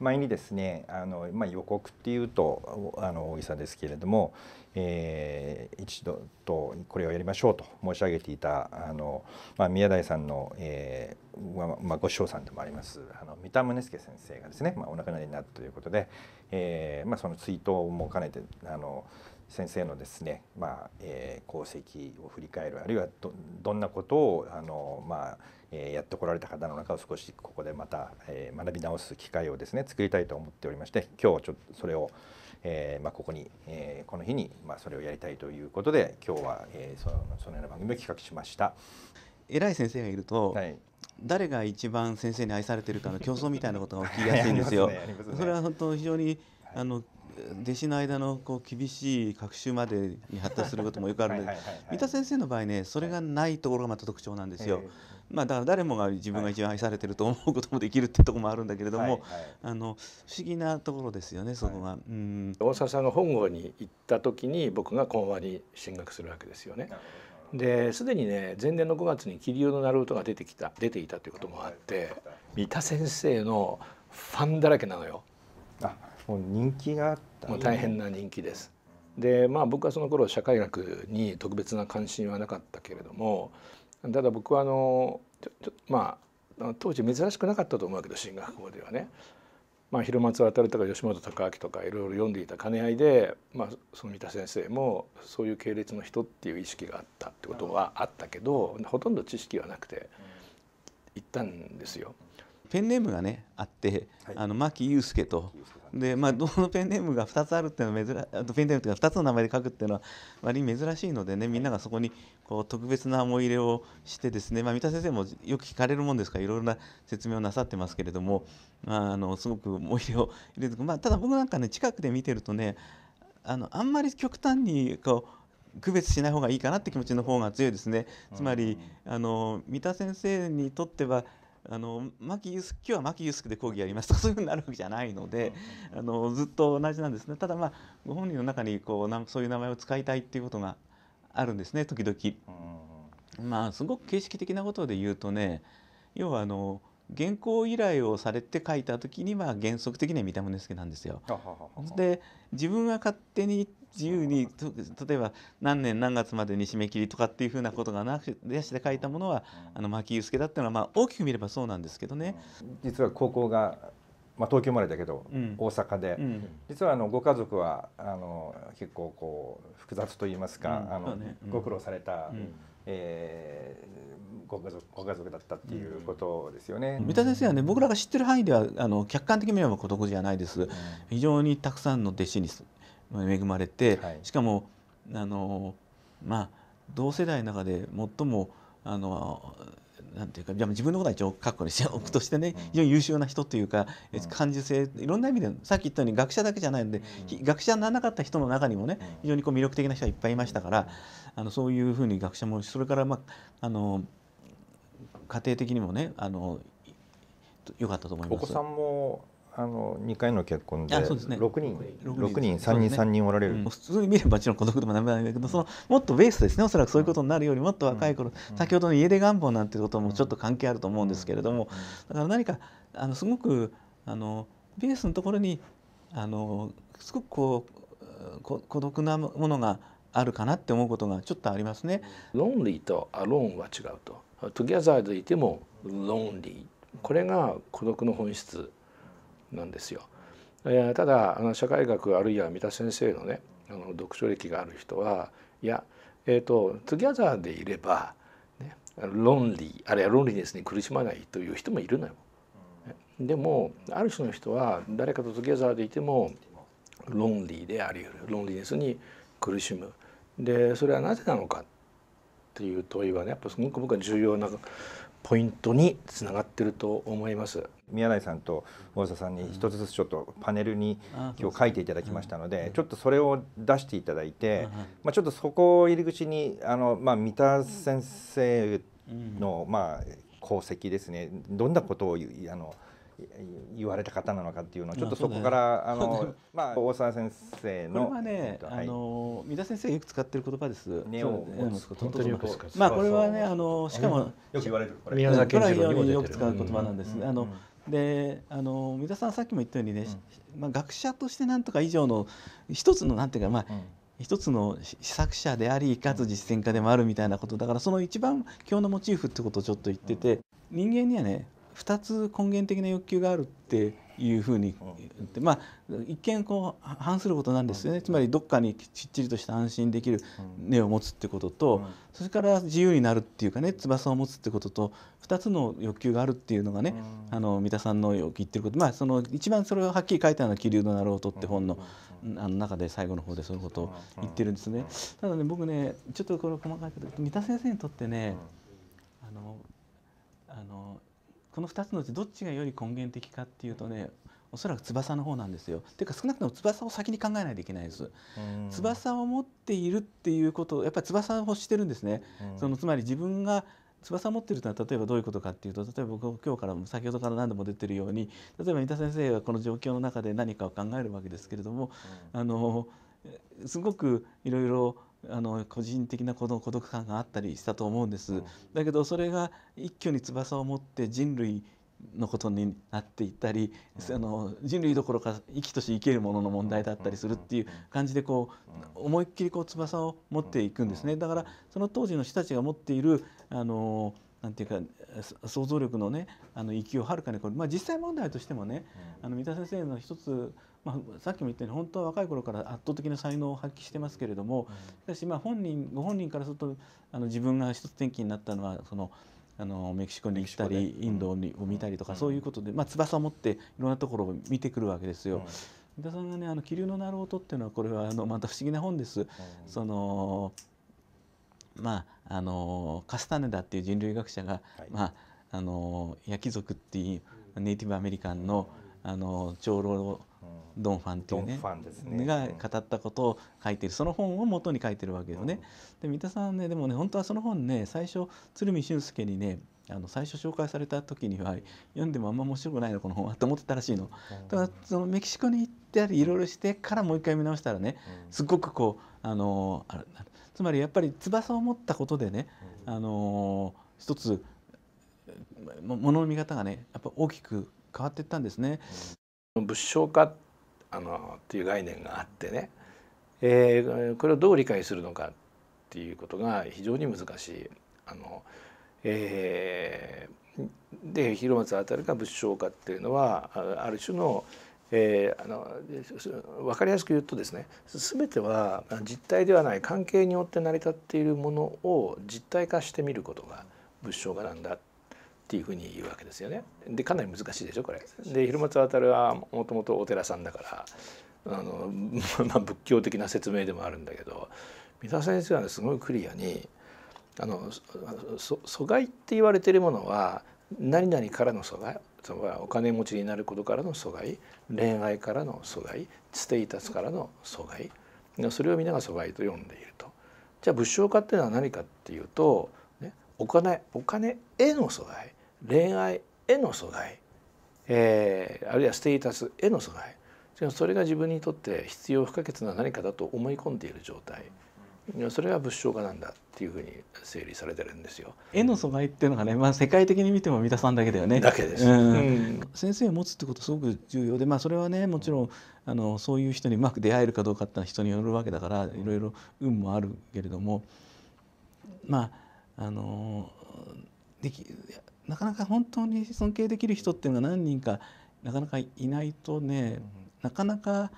前にですねあの、まあ、予告っていうとあの大げさですけれども、えー、一度とこれをやりましょうと申し上げていたあの、まあ、宮台さんの、えーまあ、ご師匠さんでもありますあの三田宗介先生がですね、まあ、お亡くなりになったということで、えーまあ、その追悼も兼ねてあの先生のですね、まあえー、功績を振り返るあるいはどどんなことをあの、まあえー、やってこられた方の中を少しここでまた、えー、学び直す機会をですね作りたいと思っておりまして今日はちょっとそれを、えーまあ、ここに、えー、この日に、まあ、それをやりたいということで今日は、えー、そのそのような番組を企画しました。偉い先生がいると、はい、誰が一番先生に愛されてるかの競争みたいなことが起きやすいんですよ。ねね、それは本当非常にあの弟子の間のこう厳しい学習までに発達することもよくあるので三田先生の場合ねそれがないところがまた特徴なんですよ。まあ、だから誰もが自分が一番愛されてると思うこともできるっていうところもあるんだけれども、はいはい、あの不思議なところですよねそこが、はい、うん大沢さんの本郷に行った時に僕が講和に進学するわけですよね。ですでにね前年の5月に桐生の鳴音が出てきた出ていたということもあって三田先生のファンだらけなのよ。あもう人気があった、ね、大変な人気です。でまあ僕はその頃社会学に特別な関心はなかったけれどもただ僕はあのまあ当時珍しくなかったと思うけど進学校ではね、まあ、広松渡とか吉本隆明とかいろいろ読んでいた兼ね合いで、まあ、その三田先生もそういう系列の人っていう意識があったってことはあったけどほとんど知識はなくて行ったんですよ。うんペンネームがねあって、はい、あの牧祐介とで、まあ、どのペンネームが2つあるっていうのは珍あとペンネームというか2つの名前で書くっていうのは割に珍しいのでねみんながそこにこう特別な思い入れをしてですね、まあ、三田先生もよく聞かれるもんですからいろいろな説明をなさってますけれども、まあ、あのすごく思い入れを入れて、まあ、ただ僕なんかね近くで見てるとねあのあんまり極端にこう区別しない方がいいかなって気持ちの方が強いですね。つまりあの三田先生にとってはあの牧ユス今日は牧ユスクで講義やりまとかそういうふうになるわけじゃないので、あのずっと同じなんですねただまあご本人の中にこうそういう名前を使いたいっていうことがあるんですね時々。まあすごく形式的なことで言うとね要はあの原稿依頼をされて書いた時には原則的には三田宗介なんですよ。で自分が勝手に自由に例えば何年何月までに締め切りとかっていうふうなことがなくなしで書いたものはあの牧祐介だっていうのはまあ大きく見ればそうなんですけどね。実は高校がまあ、東京生まれだけど、うん、大阪で、うん、実はあのご家族はあの結構こう複雑といいますか、うん、あの、ね、ご苦労された、うん、えー、ご家族ご家族だったっていうことですよね、三田先生はね僕らが知ってる範囲ではあの客観的に見れば孤独じゃないです、非常にたくさんの弟子に恵まれて、はい、しかもあの、まあ、同世代の中で最もあのなんていうか自分のことは一応確保にしておくとしてね、非常に優秀な人というか、感受性いろんな意味でさっき言ったように学者だけじゃないので、学者にならなかった人の中にもね非常にこう魅力的な人がいっぱいいましたからあのそういうふうに学者もそれから、まあ、あの家庭的にもねあのよかったと思います。お子さんもあの二回の結婚で人、六人三人、三人おられる、う普通に見ればもちろん孤独でも何もないんだけどそのもっとベースですねおそらくそういうことになるよりもっと若い頃、うん、先ほどの家出願望なんていうこともちょっと関係あると思うんですけれども、だから何かあのすごくあのベースのところにあのすごくこう孤独なものがあるかなって思うことがちょっとありますね。ロンリーとアローンは違うと。トゥギャザーでいてもロンリー。これが孤独の本質なんですよ。えー、ただあの社会学あるいは三田先生のねあの読書歴がある人はいや、えーと、トゥギャザーでいれば、ね、ロンリーあるいはロンリネスに苦しまないという人もいるのよ。でもある種の人は誰かとトゥギャザーでいてもロンリーであり得るロンリネスに苦しむでそれはなぜなのかっていう問いはねやっぱすごく僕は重要なポイントにつながってると思います。宮内さんと大沢さんに一つずつちょっとパネルに今日書いていただきましたのでちょっとそれを出していただいて、まあ、ちょっとそこを入り口にあの、まあ、三田先生の、まあ、功績ですねどんなことをあの言われた方なのかっていうのはちょっとそこから、あのまあ大沢先生のこれはね、あの三田先生よく使ってる言葉です。ネオ本当によく使まあこれはねあのしかもよく言われるこれ宮沢賢治によく使う言葉なんですね。あの、であの三田さんさっきも言ったようにね、まあ学者としてなんとか以上の一つのなんていうかまあ、一つの試作者でありかつ実践家でもあるみたいなことだからその一番今日のモチーフってことをちょっと言ってて人間にはね2つ根源的な欲求があるっていうふうにまあ一見こう反することなんですよねつまりどっかにきっちりとした安心できる根を持つってこととそれから自由になるっていうかね翼を持つってことと2つの欲求があるっていうのがねあの三田さんの言ってることまあその一番それをはっきり書いたのは「気流のなろうと」って本のあの中で最後の方でそういうことを言ってるんですね。ただね僕ねちょっとこれ細かいけど三田先生にとってねあのあのこの2つのうちどっちがより根源的かっていうとねおそらく翼の方なんですよ。っていうか少なくとも翼を先に考えないといけないです。翼を持っているっていうことやっぱり翼を欲してるんですね。そのつまり自分が翼を持ってるというのは例えばどういうことかっていうと例えば僕今日からも先ほどから何度も出てるように例えば三田先生はこの状況の中で何かを考えるわけですけれども、あのすごくいろいろあの個人的なこの孤独感があったりしたと思うんです、うん、だけどそれが一挙に翼を持って人類のことになっていったり、うん、あの人類どころか生きとし生けるものの問題だったりするっていう感じでこう思いっきりこう翼を持っていくんですねだからその当時の人たちが持っているあのなんていうか想像力のねあの域をはるかにこれ、まあ、実際問題としてもね、うん、あの三田先生の一つ、まあ、さっきも言ったように本当は若い頃から圧倒的な才能を発揮してますけれども、うん、しかしまあ本人ご本人からするとあの自分が一つ転機になったのはその。あのメキシコに行ったり、インドを見たりとか、そういうことで、まあ、翼を持っていろんなところを見てくるわけですよ。三田さんがね「あの気流の鳴る音」っていうのはこれはあのまた不思議な本です。そのまあ、あのカスタネダっていう人類学者が、はい、まあ、あの焼き族っていうネイティブアメリカンのあの長老ドン・ファンっていうね、ね、が語ったことを書いてるその本を元に書いてるわけよね。うん、で三田さんねでもね本当はその本ね最初鶴見俊介にねあの最初紹介された時には読んでもあんま面白くないのこの本はと思ってたらしいの。だからそのメキシコに行ったりいろいろしてからもう一回見直したらねすっごくこうあのあつまりやっぱり翼を持ったことでね、あの一つものの見方がねやっぱ大きく変わっていったんですね。物証化あのっていう概念があってね、えー、これをどう理解するのかっていうことが非常に難しい。あのえー、で広松あたりが物証化っていうのはある種の、えー、あの分かりやすく言うとですね全ては実体ではない関係によって成り立っているものを実体化してみることが仏性画なんだっていうふうに言うわけですよね。でかなり難しいでしょこれ。で広松亘はもともとお寺さんだからあの、まあ、仏教的な説明でもあるんだけど三田先生はねすごいクリアにあの疎外って言われてるものは何々からの阻害そのお金持ちになることからの阻害恋愛からの阻害ステータスからの阻害それを皆が阻害と呼んでいると。じゃあ物証化っていうのは何かっていうと、ね、お金お金への阻害恋愛への阻害、えー、あるいはステータスへの阻害それが自分にとって必要不可欠な何かだと思い込んでいる状態。それは仏性画なんだっていうふうに整理されてるんですよ。絵の阻害っていうのがね、まあ、世界的に見ても三田さんだけだよね。だけです。うんうん、先生を持つってことすごく重要で、まあ、それはねもちろんあのそういう人にうまく出会えるかどうかってのは人によるわけだからいろいろ運もあるけれどもまああのできなかなか本当に尊敬できる人っていうのが何人かなかなかいないとね、なかなか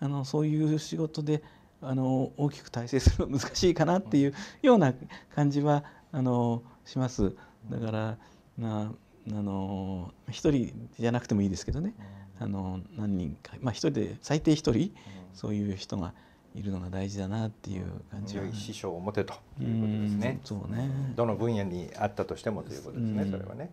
あのそういう仕事で。あの大きく体制するの難しいかなっていうような感じはあのします。だからなあの1人じゃなくてもいいですけどねあの何人か、まあ、1人で最低1人そういう人がいるのが大事だなっていう感じは、ね、師匠を持てということですね。そうね。どの分野にあったとしてもということですね。それはね。